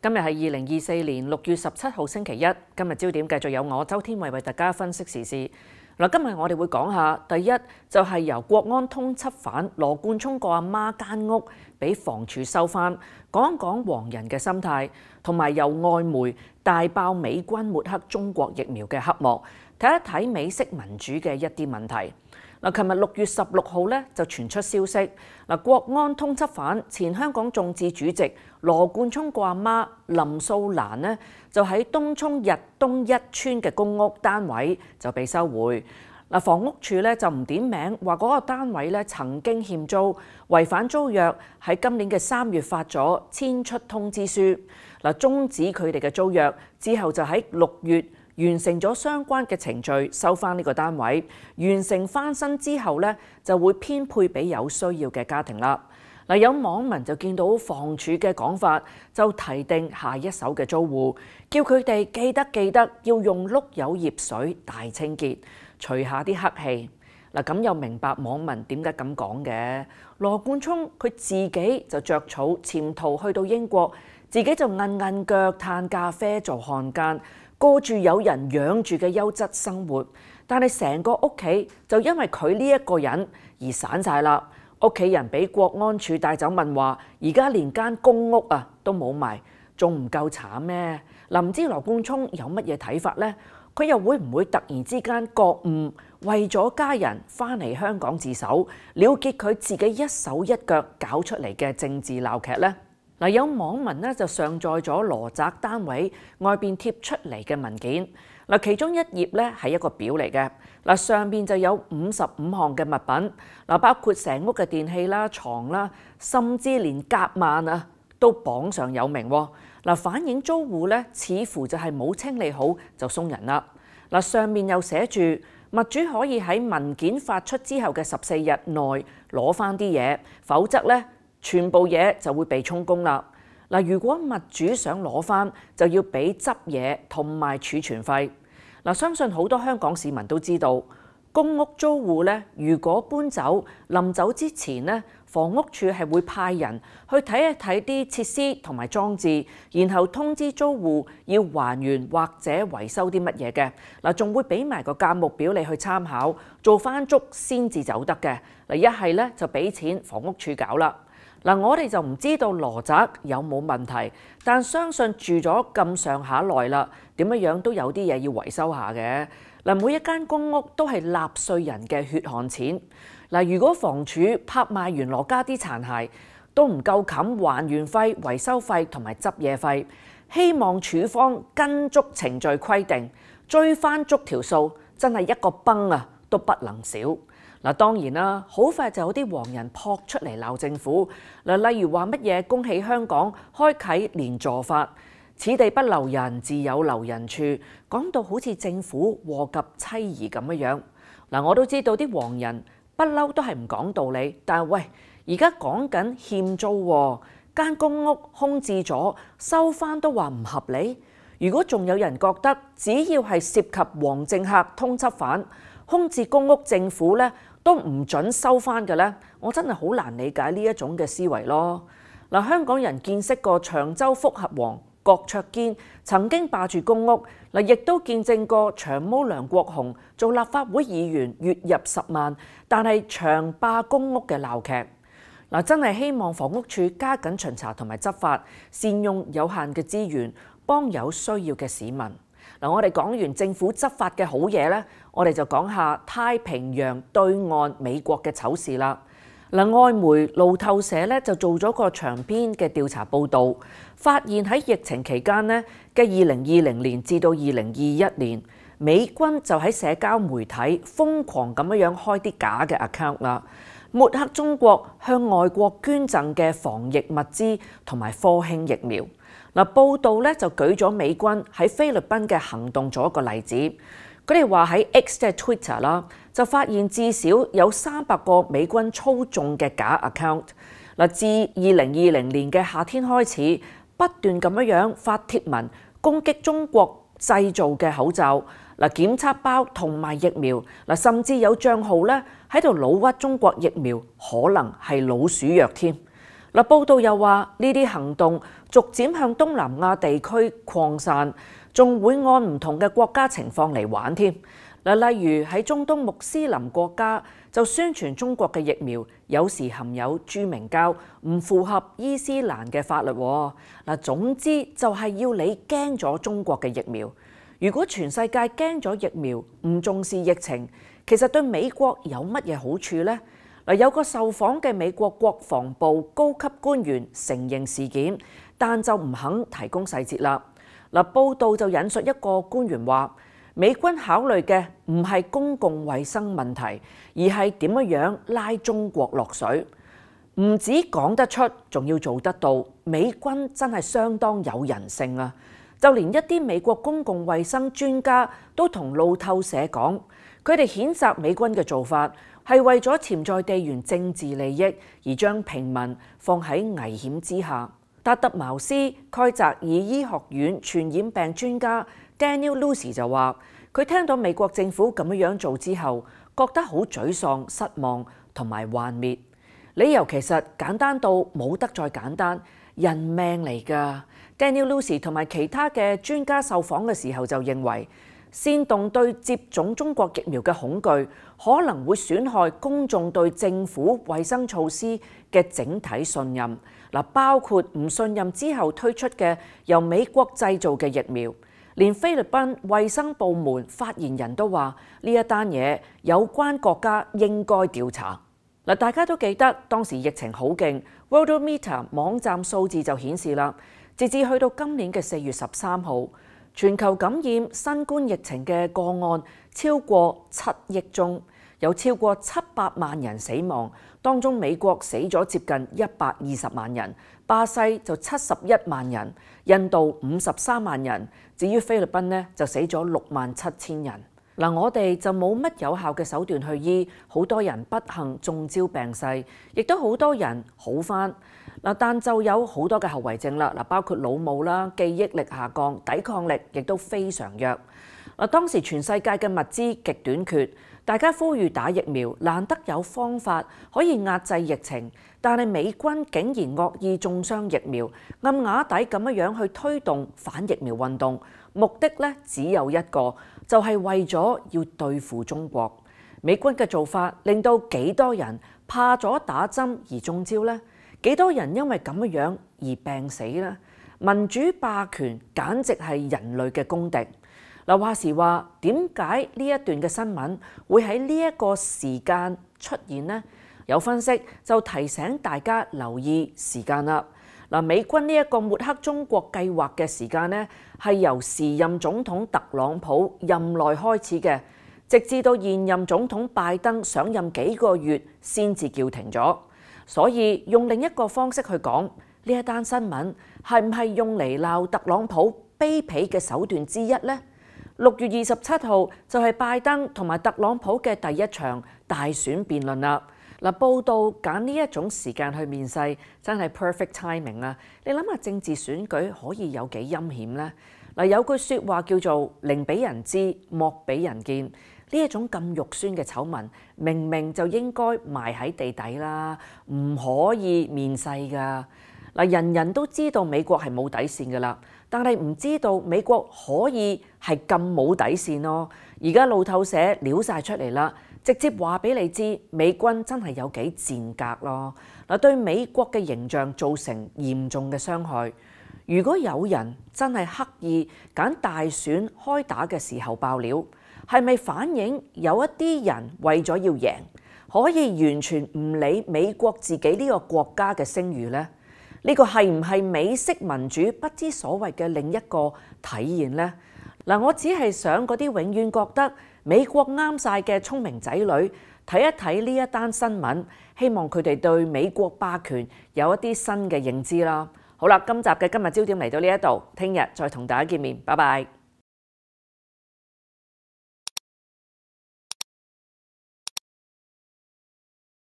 今日系二零二四年六月十七号星期一。今日焦点继续有我周天慧为大家分析时事。嗱，今日我哋会讲下，第一就系由国安通缉犯罗冠聪个阿妈间屋俾房署收翻，讲讲黄人嘅心态，同埋又外媒大爆美军抹黑中国疫苗嘅黑幕，睇一睇美式民主嘅一啲问题。嗱，琴日六月十六號咧就傳出消息，嗱，國安通緝犯前香港眾志主席羅冠聰個阿媽林素蘭咧就喺東涌日東一村嘅公屋單位就被收回，嗱，房屋處咧就唔點名，話嗰個單位咧曾經欠租，違反租約，喺今年嘅三月發咗遷出通知書，嗱，終止佢哋嘅租約之後就喺六月。完成咗相關嘅程序，收翻呢個單位，完成翻新之後呢，就會編配俾有需要嘅家庭啦。嗱，有網民就見到房署嘅講法，就提定下一手嘅租户，叫佢哋記得記得要用碌柚葉水大清潔，除下啲黑氣。嗱，咁又明白網民點解咁講嘅？羅冠聰佢自己就着草潛逃去到英國，自己就韌韌腳嘆咖啡做漢奸。过住有人养住嘅优质生活，但系成个屋企就因为佢呢一个人而散晒啦。屋企人俾国安处带走问话，而家连间公屋啊都冇埋，仲唔够惨咩？林知罗冠聪有乜嘢睇法呢？佢又会唔会突然之间觉悟，为咗家人翻嚟香港自首，了结佢自己一手一脚搞出嚟嘅政治闹剧呢？嗱，有網民咧就上載咗羅宅單位外邊貼出嚟嘅文件，嗱其中一頁咧係一個表嚟嘅，嗱上邊就有五十五項嘅物品，嗱包括成屋嘅電器啦、床啦，甚至連夾萬啊都榜上有名，嗱反映租户咧似乎就係冇清理好就送人啦，嗱上面又寫住物主可以喺文件發出之後嘅十四日內攞翻啲嘢，否則咧。全部嘢就會被充公啦。嗱，如果物主想攞翻，就要俾執嘢同埋儲存費。嗱，相信好多香港市民都知道公屋租户咧，如果搬走臨走之前咧，房屋處係會派人去睇一睇啲設施同埋裝置，然後通知租户要還原或者維修啲乜嘢嘅嗱，仲會俾埋個監目表你去參考，做翻足先至走得嘅嗱。一係咧就俾錢房屋處搞啦。嗱，我哋就唔知道羅宅有冇問題，但相信住咗咁上下耐啦，點樣樣都有啲嘢要維修下嘅。嗱，每一間公屋都係納税人嘅血汗錢。嗱，如果房署拍賣完落家啲殘骸都唔夠冚還原費、維修費同埋執嘢費，希望署方跟足程序規定，追翻足條數，真係一個崩啊都不能少。嗱，當然啦，好快就有啲黃人撲出嚟鬧政府嗱，例如話乜嘢？恭喜香港開啟連助法，此地不留人，自有留人處，講到好似政府禍及妻兒咁樣樣嗱。我都知道啲黃人不嬲都係唔講道理，但係喂，而家講緊欠租，間公屋空置咗收翻都話唔合理。如果仲有人覺得只要係涉及黃政客通緝犯、空置公屋，政府咧都唔准收翻嘅咧，我真係好難理解呢一種嘅思維咯。嗱，香港人見識過長洲複合王郭卓堅曾經霸住公屋，嗱亦都見證過長毛梁國雄做立法會議員月入十萬，但係長霸公屋嘅鬧劇。嗱，真係希望房屋處加緊巡查同埋執法，善用有限嘅資源。幫有需要嘅市民嗱，我哋講完政府執法嘅好嘢呢，我哋就講下太平洋對岸美國嘅醜事啦。嗱，外媒路透社咧就做咗個長篇嘅調查報導，發現喺疫情期間咧嘅二零二零年至到二零二一年，美軍就喺社交媒體瘋狂咁樣開啲假嘅 account 啦，抹黑中國向外國捐贈嘅防疫物資同埋科興疫苗。嗱，報道咧就舉咗美軍喺菲律賓嘅行動做一個例子，佢哋話喺 X 即 Twitter 啦，就發現至少有三百個美軍操縱嘅假 account。嗱，自二零二零年嘅夏天開始，不斷咁樣樣發帖文攻擊中國製造嘅口罩、嗱檢測包同埋疫苗。嗱，甚至有帳號咧喺度老屈中國疫苗可能係老鼠藥添。嗱，報道又話呢啲行動逐漸向東南亞地區擴散，仲會按唔同嘅國家情況嚟玩添。嗱，例如喺中東穆斯林國家，就宣傳中國嘅疫苗有時含有豬明膠，唔符合伊斯蘭嘅法律。嗱，總之就係要你驚咗中國嘅疫苗。如果全世界驚咗疫苗，唔重視疫情，其實對美國有乜嘢好處呢？嗱，有个受访嘅美国国防部高级官员承认事件，但就唔肯提供细节啦。嗱，报道就引述一个官员话：美军考虑嘅唔系公共卫生问题，而系点样样拉中国落水。唔止讲得出，仲要做得到。美军真系相当有人性啊！就连一啲美国公共卫生专家都同路透社讲，佢哋谴责美军嘅做法。係為咗潛在地緣政治利益而將平民放喺危險之下。德特茅斯蓋澤爾醫學院傳染病專家 Daniel Lucy 就話：佢聽到美國政府咁樣樣做之後，覺得好沮喪、失望同埋幻滅。理由其實簡單到冇得再簡單，人命嚟㗎。Daniel Lucy 同埋其他嘅專家受訪嘅時候就認為。煽動對接種中國疫苗嘅恐懼，可能會損害公眾對政府衛生措施嘅整體信任。嗱，包括唔信任之後推出嘅由美國製造嘅疫苗，連菲律賓衛生部門發言人都話呢一單嘢有關國家應該調查。嗱，大家都記得當時疫情好勁，Worldometer 網站數字就顯示啦，直至去到今年嘅四月十三號。全球感染新冠疫情嘅个案超过七亿宗，有超过七百万人死亡，当中美国死咗接近一百二十万人，巴西就七十一万人，印度五十三万人，至于菲律宾呢，就死咗六万七千人。嗱，我哋就冇乜有效嘅手段去医，好多人不幸中招病逝，亦都好多人好翻。嗱，但就有好多嘅後遺症啦。嗱，包括老母啦、記憶力下降、抵抗力亦都非常弱。嗱，當時全世界嘅物資極短缺，大家呼籲打疫苗，難得有方法可以壓制疫情，但系美軍竟然惡意中傷疫苗，暗瓦底咁樣樣去推動反疫苗運動，目的咧只有一個，就係為咗要對付中國。美軍嘅做法令到幾多人怕咗打針而中招咧？幾多人因為咁樣而病死呢？民主霸權簡直係人類嘅公敵。嗱話時話點解呢一段嘅新聞會喺呢一個時間出現呢？有分析就提醒大家留意時間啦。嗱，美軍呢一個抹黑中國計劃嘅時間呢，係由時任總統特朗普任內開始嘅，直至到現任總統拜登上任幾個月先至叫停咗。所以用另一個方式去講呢一單新聞，係唔係用嚟鬧特朗普卑鄙嘅手段之一呢？六月二十七號就係拜登同埋特朗普嘅第一場大選辯論啦。嗱，報道揀呢一種時間去面世，真係 perfect timing 啊！你諗下政治選舉可以有幾陰險呢？嗱，有句説話叫做寧俾人知，莫俾人見。呢一種咁肉酸嘅醜聞，明明就應該埋喺地底啦，唔可以面世噶。嗱，人人都知道美國係冇底線噶啦，但係唔知道美國可以係咁冇底線咯。而家路透社料晒出嚟啦，直接話俾你知，美軍真係有幾戰格咯。嗱，對美國嘅形象造成嚴重嘅傷害。如果有人真係刻意揀大選開打嘅時候爆料，系咪反映有一啲人为咗要赢，可以完全唔理美国自己呢个国家嘅声誉呢？呢个系唔系美式民主不知所谓嘅另一个体现呢？嗱，我只系想嗰啲永远觉得美国啱晒嘅聪明仔女睇一睇呢一单新闻，希望佢哋对美国霸权有一啲新嘅认知啦。好啦，今集嘅今日焦点嚟到呢一度，听日再同大家见面，拜拜。